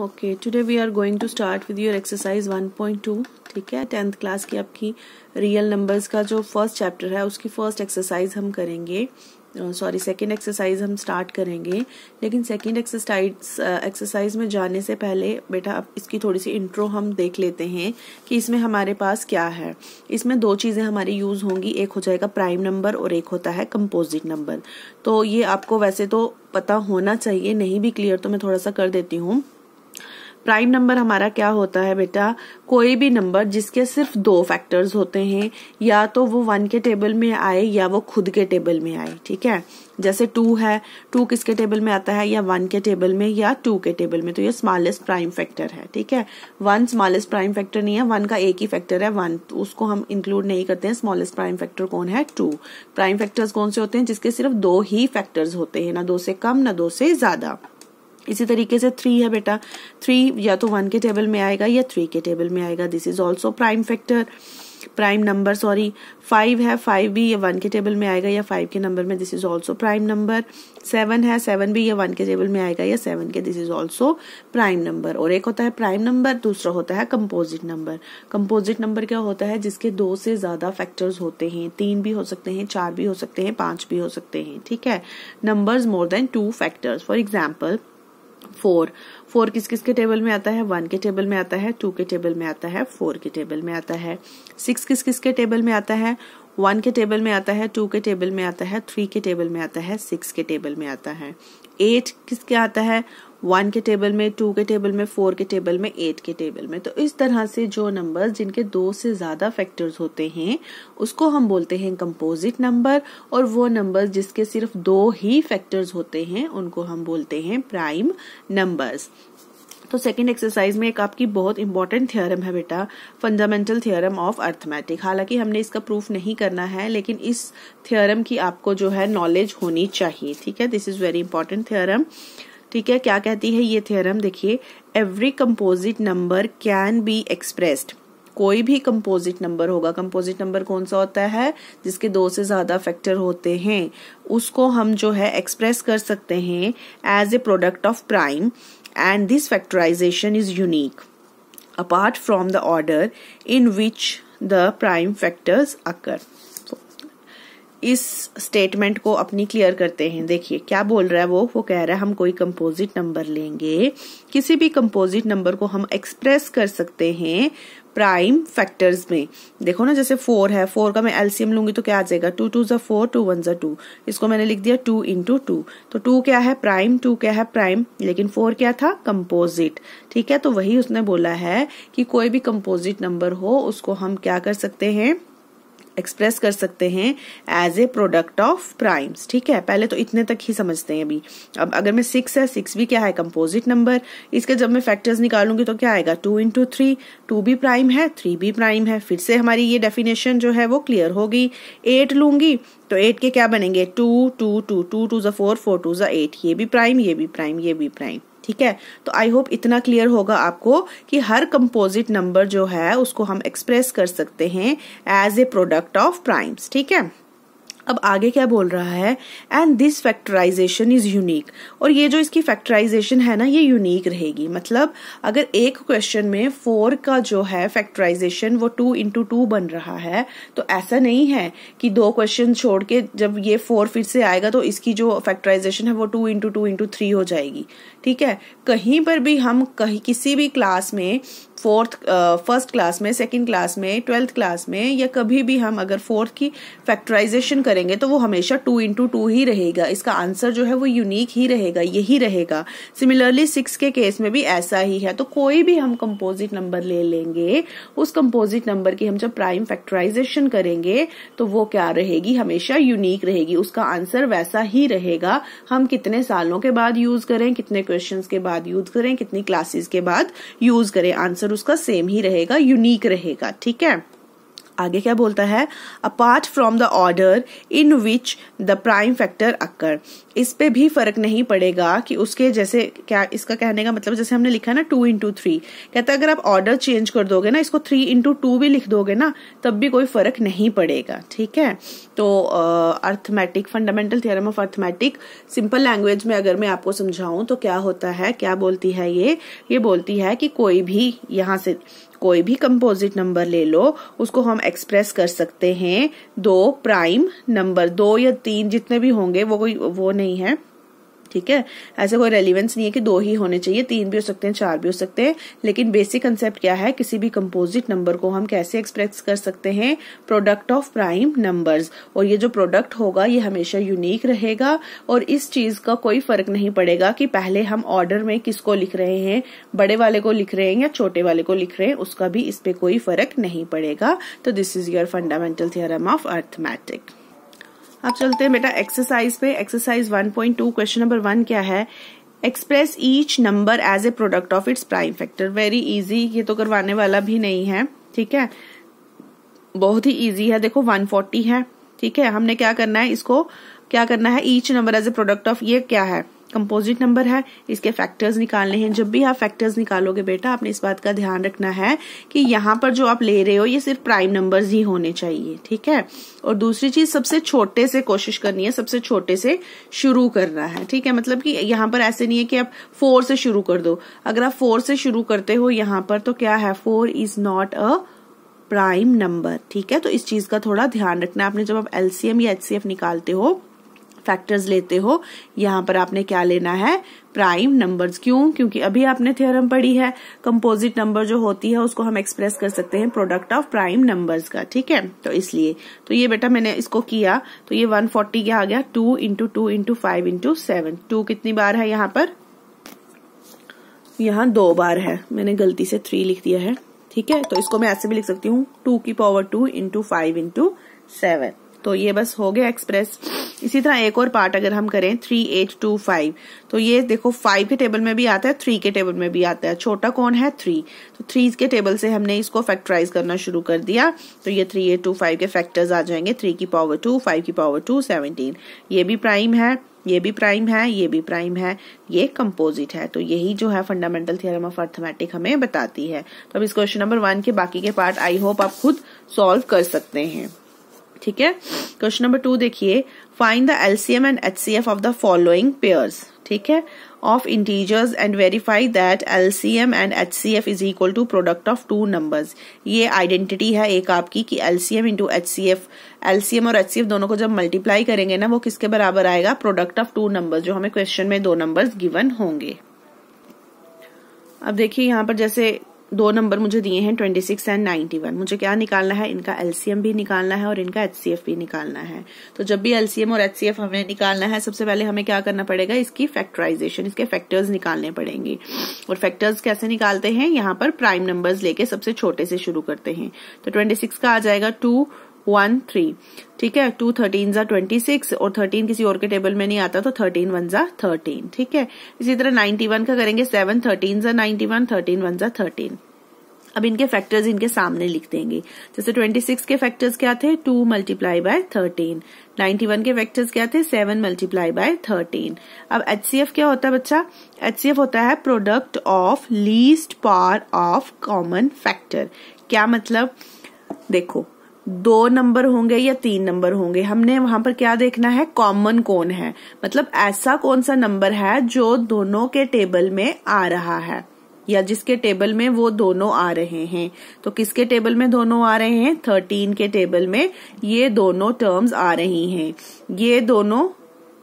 okay today we are going to start with your exercise 1.2 ठीक है tenth class की आपकी रियल नंबर्स का जो फर्स्ट चैप्टर है उसकी फर्स्ट एक्सरसाइज हम करेंगे सॉरी सेकेंड एक्सरसाइज हम स्टार्ट करेंगे लेकिन सेकेंड एक्सरसाइज एक्सरसाइज में जाने से पहले बेटा अब इसकी थोड़ी सी इंट्रो हम देख लेते हैं कि इसमें हमारे पास क्या है इसमें दो चीज़ें हमारी यूज़ होंगी एक हो जाएगा प्राइम नंबर और एक होता है कंपोजिट नंबर तो ये आपको वैसे तो पता होना चाहिए नहीं भी क्लियर तो मैं थोड़ा सा कर देती हूँ प्राइम नंबर हमारा क्या होता है बेटा कोई भी नंबर जिसके सिर्फ दो फैक्टर्स होते हैं या तो वो वन के टेबल में आए या वो खुद के टेबल में आए ठीक है जैसे टू है टू किसके टेबल में आता है या वन के टेबल में या टू के टेबल में तो ये स्मॉलेस्ट प्राइम फैक्टर है ठीक है वन स्मॉलेस्ट प्राइम फैक्टर नहीं है वन का एक ही फैक्टर है वन तो उसको हम इंक्लूड नहीं करते हैं स्मॉलेस्ट प्राइम फैक्टर कौन है टू प्राइम फैक्टर्स कौन से होते हैं जिसके सिर्फ दो ही फैक्टर्स होते हैं ना दो से कम ना दो से ज्यादा इसी तरीके से थ्री है बेटा थ्री या तो वन के टेबल में आएगा या थ्री के टेबल में आएगा this is also prime factor prime number sorry five है फाइव भी ये वन के टेबल में आएगा या फाइव के नंबर में this is also prime number seven है सेवन भी ये वन के टेबल में आएगा या सेवन के this is also prime number और एक होता है प्राइम नंबर दूसरा होता है कंपोजिट नंबर कंपोजिट नंबर क्या होता है जिसके दो से ज्यादा फैक्टर्स होते हैं तीन भी हो सकते हैं चार भी हो सकते हैं पांच भी हो सकते हैं ठीक है number more than two factors for example four four किस किस के टेबल में आता है वन के टेबल में आता है टू के टेबल में आता है फोर के टेबल में आता है सिक्स किस किस के टेबल में आता है वन के टेबल में आता है टू के टेबल में आता है थ्री के टेबल में आता है सिक्स के टेबल में आता है एट किसके आता है वन के टेबल में टू के टेबल में फोर के टेबल में एट के टेबल में तो इस तरह से जो नंबर जिनके दो से ज़्यादा फैक्टर्स होते हैं उसको हम बोलते हैं कंपोजिट नंबर और वो नंबर जिसके सिर्फ दो ही फैक्टर्स होते हैं उनको हम बोलते हैं प्राइम नंबर्स तो सेकेंड एक्सरसाइज में एक आपकी बहुत इंपॉर्टेंट थ्योरम है बेटा फंडामेंटल थ्योरम ऑफ अर्थमेटिक हालांकि हमने इसका प्रूफ नहीं करना है लेकिन इस थियोरम की आपको जो है नॉलेज होनी चाहिए ठीक है this is very important theorem ठीक है क्या कहती है ये थ्योरम देखिए every composite number can be expressed कोई भी कंपोजिट नंबर होगा कंपोजिट नंबर कौन सा होता है जिसके दो से ज्यादा फैक्टर होते हैं उसको हम जो है एक्सप्रेस कर सकते हैं as a product of prime and this factorization is unique apart from the order in which the prime factors occur इस स्टेटमेंट को अपनी क्लियर करते हैं देखिए क्या बोल रहा है वो वो कह रहा है हम कोई कंपोजिट नंबर लेंगे किसी भी कंपोजिट नंबर को हम एक्सप्रेस कर सकते हैं प्राइम फैक्टर्स में देखो ना जैसे फोर है फोर का मैं एलसीएम लूंगी तो क्या आ जाएगा टू टू ज फोर टू वन ज टू इसको मैंने लिख दिया टू इंटू टू तो टू क्या है प्राइम टू क्या है प्राइम लेकिन फोर क्या था कंपोजिट ठीक है तो वही उसने बोला है कि कोई भी कंपोजिट नंबर हो उसको हम क्या कर सकते हैं एक्सप्रेस कर सकते हैं as a product of primes ठीक है पहले तो इतने तक ही समझते हैं अभी अब अगर मैं सिक्स है सिक्स भी क्या है कंपोजिट नंबर इसके जब मैं फैक्टर्स निकालूंगी तो क्या आएगा टू इंटू थ्री टू भी प्राइम है थ्री भी प्राइम है फिर से हमारी ये डेफिनेशन जो है वो क्लियर होगी एट लूंगी तो एट के क्या बनेंगे two two two two two जो फोर फोर टू जो एट ये भी प्राइम ये भी प्राइम ये भी प्राइम ठीक है तो आई होप इतना क्लियर होगा आपको कि हर कंपोजिट नंबर जो है उसको हम एक्सप्रेस कर सकते हैं as a product of primes ठीक है अब आगे क्या बोल रहा है and this factorization is unique और ये जो इसकी फैक्टराइजेशन है ना ये यूनिक रहेगी मतलब अगर एक क्वेश्चन में फोर का जो है फैक्टराइजेशन वो टू इंटू टू बन रहा है तो ऐसा नहीं है कि दो क्वेश्चन छोड़ के जब ये फोर फिर से आएगा तो इसकी जो फैक्टराइजेशन है वो two into two into three हो जाएगी ठीक है कहीं पर भी हम कहीं किसी भी क्लास में फोर्थ फर्स्ट क्लास में सेकंड क्लास में ट्वेल्थ क्लास में या कभी भी हम अगर फोर्थ की फैक्टराइजेशन करेंगे तो वो हमेशा टू इंटू टू ही रहेगा इसका आंसर जो है वो यूनिक ही रहेगा यही रहेगा सिमिलरली सिक्स के केस में भी ऐसा ही है तो कोई भी हम कंपोजिट नंबर ले लेंगे उस कंपोजिट नंबर की हम जब प्राइम फैक्टराइजेशन करेंगे तो वो क्या रहेगी हमेशा यूनिक रहेगी उसका आंसर वैसा ही रहेगा हम कितने सालों के बाद यूज करें कितने क्वेश्चन के बाद यूज करें कितनी क्लासेस के बाद यूज करें आंसर उसका सेम ही रहेगा यूनिक रहेगा ठीक है आगे क्या बोलता है apart from the order in which the prime factor occur इस पे भी फर्क नहीं पड़ेगा कि उसके जैसे क्या इसका कहने का मतलब जैसे हमने लिखा ना टू इंटू थ्री कहता है अगर आप ऑर्डर चेंज कर दोगे ना इसको थ्री इंटू टू भी लिख दोगे ना तब भी कोई फर्क नहीं पड़ेगा ठीक है तो arithmetic fundamental theorem of arithmetic simple language में अगर मैं आपको समझाऊं तो क्या होता है क्या बोलती है ये ये बोलती है कि कोई भी यहां से कोई भी कंपोजिट नंबर ले लो उसको हम एक्सप्रेस कर सकते हैं दो प्राइम नंबर दो या तीन जितने भी होंगे वो कोई वो नहीं है ठीक है ऐसा कोई रेलिवेंस नहीं है कि दो ही होने चाहिए तीन भी हो सकते हैं चार भी हो सकते हैं लेकिन बेसिक कंसेप्ट क्या है किसी भी कंपोजिट नंबर को हम कैसे एक्सप्रेस कर सकते हैं प्रोडक्ट ऑफ प्राइम नंबर्स और ये जो प्रोडक्ट होगा ये हमेशा यूनिक रहेगा और इस चीज का कोई फर्क नहीं पड़ेगा कि पहले हम ऑर्डर में किसको लिख रहे हैं बड़े वाले को लिख रहे हैं या छोटे वाले को लिख रहे हैं उसका भी इस पे कोई फर्क नहीं पड़ेगा तो this is your fundamental theorem of arithmetic अब चलते हैं बेटा एक्सरसाइज पे एक्सरसाइज 1.2 क्वेश्चन नंबर वन क्या है express each number as a product of its prime factor very easy ये तो करवाने वाला भी नहीं है ठीक है बहुत ही इजी है देखो 140 है ठीक है हमने क्या करना है इसको क्या करना है each number as a product of ये क्या है कंपोजिट नंबर है इसके फैक्टर्स निकालने हैं जब भी आप फैक्टर्स निकालोगे बेटा आपने इस बात का ध्यान रखना है कि यहाँ पर जो आप ले रहे हो ये सिर्फ प्राइम नंबर्स ही होने चाहिए ठीक है और दूसरी चीज सबसे छोटे से कोशिश करनी है सबसे छोटे से शुरू करना है ठीक है मतलब कि यहाँ पर ऐसे नहीं है कि आप फोर से शुरू कर दो अगर आप फोर से शुरू करते हो यहाँ पर तो क्या है four is not a prime number ठीक है तो इस चीज का थोड़ा ध्यान रखना आपने जब आप एलसीएम या एचसीएफ निकालते हो फैक्टर्स लेते हो यहाँ पर आपने क्या लेना है प्राइम नंबर्स क्यों क्योंकि अभी आपने थ्योरम पढ़ी है कंपोजिट नंबर जो होती है उसको हम एक्सप्रेस कर सकते हैं प्रोडक्ट ऑफ प्राइम नंबर्स का ठीक है तो इसलिए तो ये बेटा मैंने इसको किया तो ये 140 क्या आ गया two into two into five into seven two कितनी बार है यहाँ पर यहाँ दो बार है मैंने गलती से थ्री लिख दिया है ठीक है तो इसको मैं ऐसे भी लिख सकती हूँ टू की power two into five into seven तो ये बस हो गया एक्सप्रेस इसी तरह एक और पार्ट अगर हम करें थ्री एट टू फाइव तो ये देखो फाइव के टेबल में भी आता है थ्री के टेबल में भी आता है छोटा कौन है थ्री तो थ्री के टेबल से हमने इसको फैक्टराइज करना शुरू कर दिया तो ये थ्री एट टू फाइव के फैक्टर्स आ जाएंगे थ्री की पावर टू फाइव की पावर टू सेवनटीन ये भी प्राइम है ये भी प्राइम है ये भी प्राइम है ये कंपोजिट है तो यही जो है फंडामेंटल थियरम ऑफ अर्थमेटिक हमें बताती है तो अब इस क्वेश्चन नंबर वन के बाकी के पार्ट आई होप आप खुद सॉल्व कर सकते हैं ठीक है क्वेश्चन नंबर टू देखिए find the LCM and HCF of the following pairs ठीक है of integers and verify that LCM and HCF is equal to product of two numbers ये आइडेंटिटी है एक आपकी कि एलसीएम इंटू एचसीएफ एलसीएम और HCF दोनों को जब मल्टीप्लाई करेंगे ना वो किसके बराबर आएगा प्रोडक्ट ऑफ टू नंबर्स जो हमें क्वेश्चन में दो नंबर्स गिवन होंगे अब देखिए यहाँ पर जैसे दो नंबर मुझे दिए हैं twenty six and ninety one मुझे क्या निकालना है इनका एलसीएम भी निकालना है और इनका एचसीएफ भी निकालना है तो जब भी एलसीएम और एचसीएफ हमें निकालना है सबसे पहले हमें क्या करना पड़ेगा इसकी फैक्टराइजेशन इसके फैक्टर्स निकालने पड़ेंगे और फैक्टर्स कैसे निकालते हैं यहाँ पर प्राइम नंबर्स लेके सबसे छोटे से शुरू करते हैं तो ट्वेंटी सिक्स का आ जाएगा टू वन थ्री ठीक है टू थर्टीन जा ट्वेंटी सिक्स और थर्टीन किसी और के टेबल में नहीं आता तो थर्टीन वन जा थर्टीन ठीक है इसी तरह नाइन्टी वन का करेंगे सेवन थर्टीन जा नाइन्टी वन थर्टीन वन जा थर्टीन अब इनके फैक्टर्स इनके सामने लिख देंगे जैसे 26 के फैक्टर्स क्या थे 2 मल्टीप्लाई बाय 13 91 के फैक्टर्स क्या थे 7 मल्टीप्लाई बाय 13 अब एच क्या होता है बच्चा एच होता है product of least power of common factor क्या मतलब देखो दो नंबर होंगे या तीन नंबर होंगे हमने वहां पर क्या देखना है कॉमन कौन है मतलब ऐसा कौन सा नंबर है जो दोनों के टेबल में आ रहा है या जिसके टेबल में वो दोनों आ रहे हैं तो किसके टेबल में दोनों आ रहे हैं थर्टीन के टेबल में ये दोनों टर्म्स आ रही हैं ये दोनों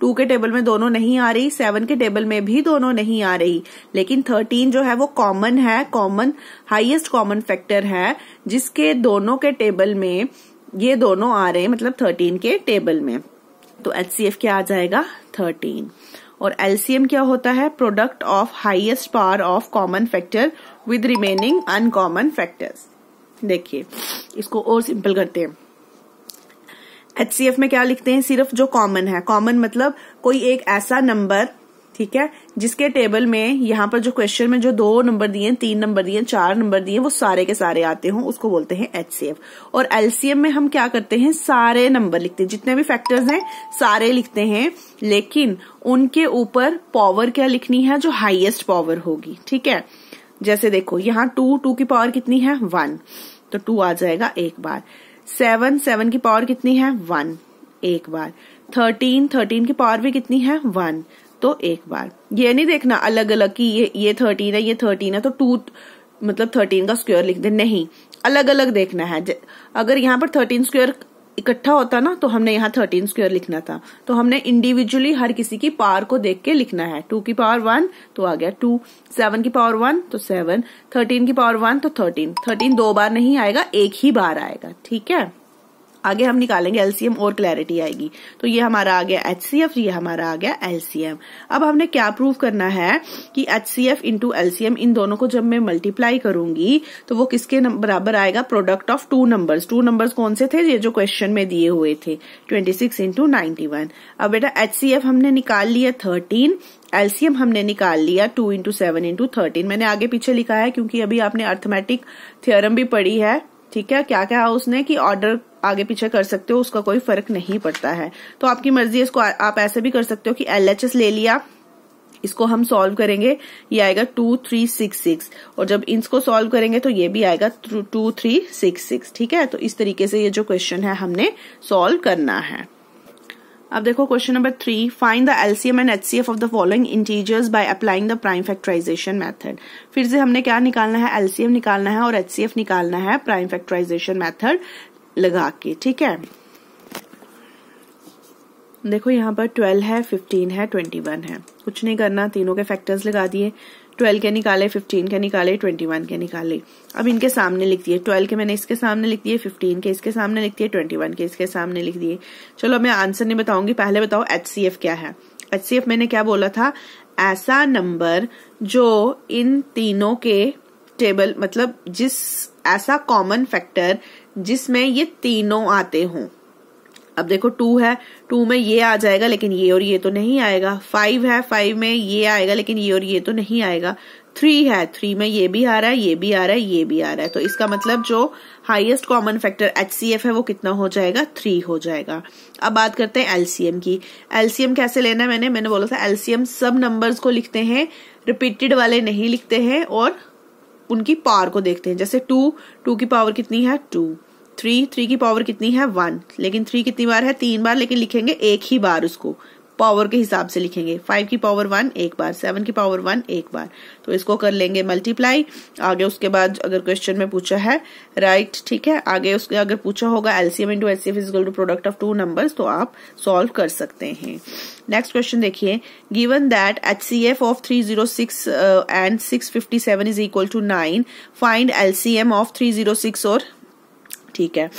टू के टेबल में दोनों नहीं आ रही सेवन के टेबल में भी दोनों नहीं आ रही लेकिन थर्टीन जो है वो कॉमन है कॉमन हाईएस्ट कॉमन फैक्टर है जिसके दोनों के टेबल में ये दोनों आ रहे हैं मतलब थर्टीन के टेबल में तो एच क्या आ जाएगा थर्टीन और एलसीएम क्या होता है product of highest power of common factor with remaining uncommon factors देखिए इसको और सिंपल करते हैं एच में क्या लिखते हैं सिर्फ जो कॉमन है कॉमन मतलब कोई एक ऐसा नंबर ठीक है जिसके टेबल में यहां पर जो क्वेश्चन में जो दो नंबर दिए तीन नंबर दिए चार नंबर दिए वो सारे के सारे आते हों उसको बोलते हैं एचसीएफ और एलसीएम में हम क्या करते हैं सारे नंबर लिखते हैं जितने भी फैक्टर्स हैं सारे लिखते हैं लेकिन उनके ऊपर पावर क्या लिखनी है जो हाइएस्ट पावर होगी ठीक है जैसे देखो यहाँ टू टू की पावर कितनी है वन तो टू आ जाएगा एक बार सेवन सेवन की पावर कितनी है वन एक बार थर्टीन थर्टीन की पावर भी कितनी है वन तो एक बार ये नहीं देखना अलग अलग की ये ये थर्टीन है ये थर्टीन है तो टू मतलब थर्टीन का स्क्वायर लिख दे नहीं अलग अलग देखना है अगर यहाँ पर थर्टीन स्क्वायर इकट्ठा होता ना तो हमने यहाँ थर्टीन स्क्वेयर लिखना था तो हमने इंडिविजुअली हर किसी की पावर को देख के लिखना है टू की पावर वन तो आ गया टू सेवन की पावर वन तो सेवन थर्टीन की पावर वन तो थर्टीन थर्टीन दो बार नहीं आएगा एक ही बार आएगा ठीक है आगे हम निकालेंगे एलसीएम और क्लैरिटी आएगी तो ये हमारा आ गया एचसीएफ ये हमारा आ गया एलसीएम अब हमने क्या प्रूव करना है कि एचसीएफ इंटू एलसीएम इन दोनों को जब मैं मल्टीप्लाई करूंगी तो वो किसके बराबर आएगा product of two numbers two numbers कौन से थे ये जो क्वेश्चन में दिए हुए थे ट्वेंटी सिक्स इंटू वन अब बेटा एचसीएफ हमने निकाल लिया थर्टीन एलसीएम हमने निकाल लिया two into seven into thirteen मैंने आगे पीछे लिखा है क्योंकि अभी आपने अर्थमेटिक थियरम भी पढ़ी है ठीक है क्या क्या उसने कि ऑर्डर आगे पीछे कर सकते हो उसका कोई फर्क नहीं पड़ता है तो आपकी मर्जी इसको आ, आप ऐसे भी कर सकते हो कि एलएचएस ले लिया इसको हम सॉल्व करेंगे ये आएगा टू थ्री सिक्स सिक्स और जब इनको सॉल्व करेंगे तो ये भी आएगा टू थ्री सिक्स सिक्स ठीक है तो इस तरीके से ये जो क्वेश्चन है हमने सॉल्व करना है अब देखो question number three find the LCM and F of the following integers by applying the prime factorization method फिर से हमने क्या निकालना है एलसीएम निकालना है और एचसीएफ निकालना है प्राइम फैक्टराइजेशन मेथड लगा के ठीक है देखो यहाँ पर ट्वेल्व है फिफ्टीन है ट्वेंटी वन है कुछ नहीं करना तीनों के फैक्टर्स लगा दिए ट्वेल्व के निकाले फिफ्टीन के निकाले 21 के निकाले अब इनके सामने लिख दिए ट्वेल्व के मैंने इसके सामने लिख दिए फिफ्टीन के इसके सामने लिख दिए ट्वेंटी वन के इसके सामने लिख दिए चलो मैं आंसर नहीं बताऊंगी पहले बताओ एच क्या है एच मैंने क्या बोला था ऐसा नंबर जो इन तीनों के टेबल मतलब जिस ऐसा कॉमन फैक्टर जिसमें ये तीनों आते हों अब देखो टू है टू में ये आ जाएगा लेकिन ये और ये तो नहीं आएगा फाइव है फाइव में ये आएगा लेकिन ये और ये तो नहीं आएगा थ्री है थ्री में ये भी आ रहा है ये भी आ रहा है ये भी आ रहा है तो इसका मतलब जो हाईएस्ट कॉमन फैक्टर एच है वो कितना हो जाएगा थ्री हो जाएगा अब बात करते हैं एलसीएम की एलसीएम कैसे लेना है मैंने मैंने बोला था एलसीएम सब नंबर्स को लिखते हैं रिपीटेड वाले नहीं लिखते हैं और उनकी पावर को देखते हैं जैसे टू टू की पावर कितनी है टू थ्री थ्री की पावर कितनी है वन लेकिन थ्री कितनी बार है तीन बार लेकिन लिखेंगे एक ही बार उसको पावर के हिसाब से लिखेंगे फाइव की पावर वन एक बार सेवन की पावर वन एक बार तो इसको कर लेंगे मल्टीप्लाई आगे उसके बाद अगर क्वेश्चन में पूछा है राइट right, ठीक है आगे उसके अगर पूछा होगा LCM into LCF equal to product of two numbers तो आप सॉल्व कर सकते हैं नेक्स्ट क्वेश्चन देखिए given that H C F of three zero six and six fifty seven is equal to nine find LCM of three zero six और ठीक है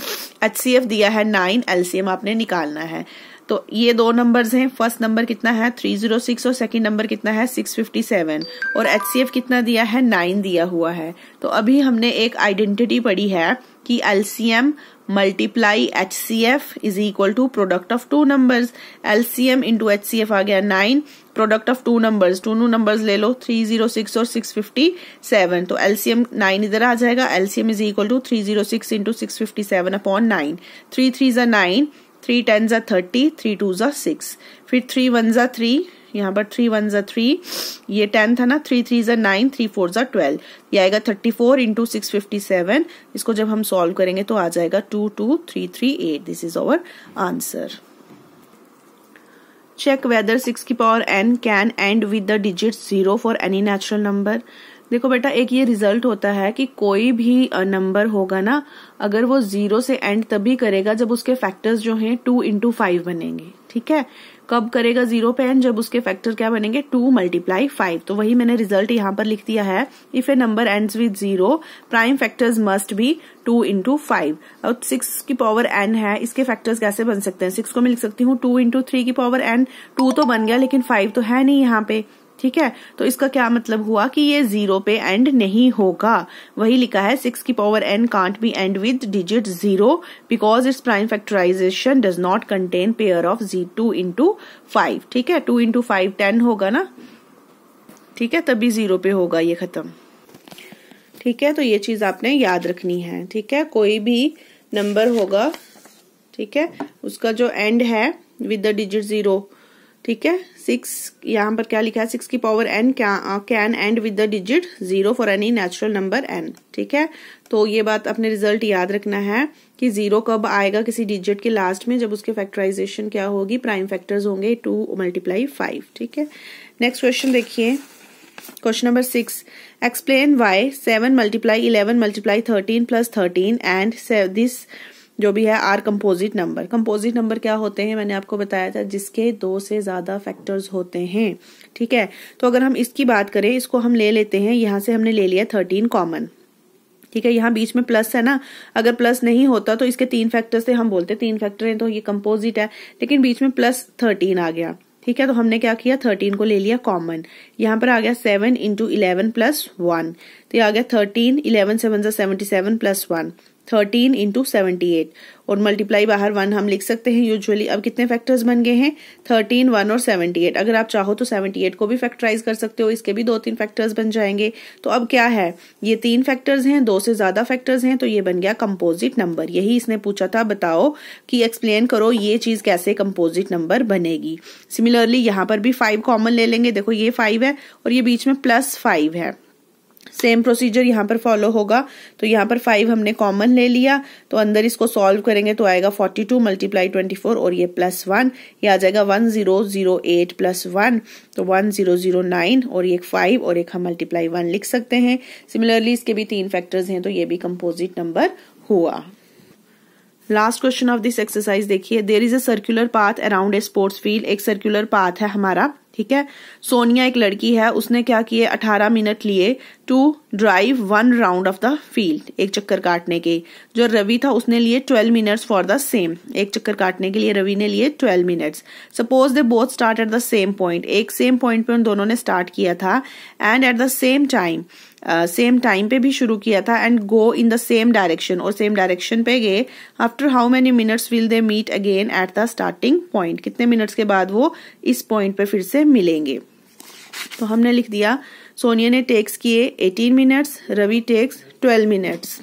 H दिया है नाइन एलसीएम आपने निकालना है तो ये दो नंबर्स हैं फर्स्ट नंबर कितना है 306 और सेकंड नंबर कितना है 657 और एच कितना दिया है नाइन दिया हुआ है तो अभी हमने एक आइडेंटिटी पढ़ी है कि LCM multiply H C F is equal to product of two numbers LCM into H C F आ गया nine product of two numbers to new numbers ले लो थ्री जीरो सिक्स और सिक्स फिफ्टी सेवन तो LCM nine इधर आ जाएगा LCM is equal to three zero six into six fifty seven upon nine three three जा nine three ten जा thirty three two जा सिक्स फिर थ्री वन जा थ्री यहाँ पर थ्री वन जा थ्री ये टेन था ना थ्री थ्री जा नाइन थ्री फोर जा ट्वेल्व ये आएगा thirty four into six fifty seven इसको जब हम सॉल्व करेंगे तो आ जाएगा two two three three eight this is our answer check whether six की power n can end with the digit zero for any natural number देखो बेटा एक ये रिजल्ट होता है कि कोई भी नंबर होगा ना अगर वो जीरो से एंड तभी करेगा जब उसके फैक्टर्स जो हैं टू इंटू फाइव बनेंगे ठीक है कब करेगा जीरो पे एंड जब उसके फैक्टर क्या बनेंगे टू मल्टीप्लाई फाइव तो वही मैंने रिजल्ट यहाँ पर लिख दिया है if a number ends with zero prime factors must भी टू इंटू फाइव और सिक्स की पावर एन है इसके फैक्टर्स कैसे बन सकते हैं सिक्स को मैं लिख सकती हूँ टू इंटू थ्री की पावर एन टू तो बन गया लेकिन फाइव तो है नहीं यहाँ पे ठीक है तो इसका क्या मतलब हुआ कि ये जीरो पे एंड नहीं होगा वही लिखा है सिक्स की power n can't be end with digit zero because its prime factorization does not contain pair of जी टू इंटू फाइव ठीक है टू इंटू फाइव टेन होगा ना ठीक है तभी जीरो पे होगा ये खत्म ठीक है तो ये चीज आपने याद रखनी है ठीक है कोई भी नंबर होगा ठीक है उसका जो एंड है विद द डिजिट जीरो ठीक है सिक्स यहाँ पर क्या लिखा है सिक्स की power n can end with the digit zero for any natural number n ठीक है तो ये बात अपने रिजल्ट याद रखना है कि जीरो कब आएगा किसी डिजिट के लास्ट में जब उसके फैक्टराइजेशन क्या होगी प्राइम फैक्टर्स होंगे टू मल्टीप्लाई फाइव ठीक है नेक्स्ट क्वेश्चन देखिए question number six explain why seven multiply eleven multiply thirteen plus thirteen and this जो भी है are composite number composite number क्या होते हैं मैंने आपको बताया था जिसके दो से ज़्यादा फैक्टर्स होते हैं ठीक है तो अगर हम इसकी बात करें इसको हम ले लेते हैं यहाँ से हमने ले लिया थर्टीन कॉमन ठीक है यहाँ बीच में प्लस है ना अगर प्लस नहीं होता तो इसके तीन फैक्टर से हम बोलते तीन फैक्टर हैं तो ये कंपोजिट है लेकिन बीच में प्लस थर्टीन आ गया ठीक है तो हमने क्या किया थर्टीन को ले लिया कॉमन यहाँ पर आ गया seven into eleven plus one तो ये आ गया थर्टीन इलेवन सेवन सा seventy seven plus one thirteen into seventy eight और मल्टीप्लाई बाहर वन हम लिख सकते हैं यूजुअली अब कितने फैक्टर्स बन गए हैं थर्टीन वन और सेवेंटी एट अगर आप चाहो तो सेवेंटी एट को भी फैक्टराइज कर सकते हो इसके भी दो तीन फैक्टर्स बन जाएंगे तो अब क्या है ये तीन फैक्टर्स हैं दो से ज्यादा फैक्टर्स हैं तो ये बन गया कंपोजिट नंबर यही इसने पूछा था बताओ कि एक्सप्लेन करो ये चीज कैसे कंपोजिट नंबर बनेगी सिमिलरली यहाँ पर भी फाइव कॉमन ले लेंगे देखो ये फाइव है और ये बीच में प्लस फाइव है सेम प्रोसीजर यहाँ पर फॉलो होगा तो यहाँ पर फाइव हमने कॉमन ले लिया तो अंदर इसको सॉल्व करेंगे तो आएगा forty two multiply twenty four और ये प्लस वन ये आ जाएगा one zero zero eight plus one तो वन जीरो जीरो नाइन और ये फाइव और एक हम मल्टीप्लाई वन लिख सकते हैं सिमिलरली इसके भी तीन फैक्टर्स हैं तो ये भी कंपोजिट नंबर हुआ last question of this exercise देखिए there is a circular path around a sports field एक सर्कुलर पाथ है हमारा ठीक है सोनिया एक लड़की है उसने क्या किए 18 मिनट लिए to drive one round of the field एक चक्कर काटने के जो रवि था उसने लिए 12 मिनट्स फॉर द सेम एक चक्कर काटने के लिए रवि ने लिए 12 minutes suppose they both start at the same point एक सेम पॉइंट पे उन दोनों ने स्टार्ट किया था and at the same time same time पे भी शुरू किया था and go in the same direction और सेम डायरेक्शन पे गए after how many minutes will they meet again at the starting point कितने मिनट्स के बाद वो इस पॉइंट पे फिर से मिलेंगे तो हमने लिख दिया सोनिया ने टेक्स किए 18 मिनट्स रवि टेक्स 12 मिनट्स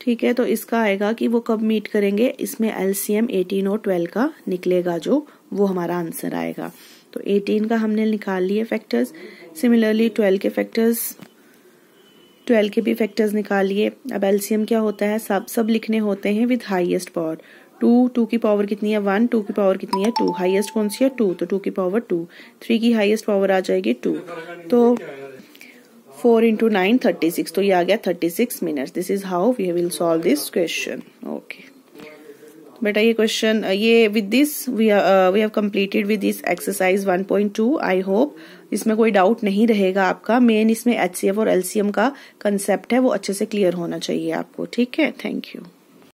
ठीक है तो इसका आएगा कि वो कब मीट करेंगे इसमें एलसीएम 18 और 12 का निकलेगा जो वो हमारा आंसर आएगा तो 18 का हमने निकाल लिए फैक्टर्स सिमिलरली 12 के फैक्टर्स 12 के भी फैक्टर्स निकाल लिए अब एलसीएम क्या होता है सब सब लिखने होते हैं with highest power two two की पावर कितनी है वन टू की पावर कितनी है टू हाईएस्ट कौन सी है टू तो टू की पावर टू थ्री की हाईएस्ट पावर आ जाएगी टू तो four into nine thirty six तो ये आ गया thirty six minute this is how we will solve this question okay बेटा ये क्वेश्चन ये with this we have completed with this exercise 1.2 I hope इसमें कोई डाउट नहीं रहेगा आपका मेन इसमें एचसीएफ और एलसीएम का कंसेप्ट है वो अच्छे से क्लियर होना चाहिए आपको ठीक है थैंक यू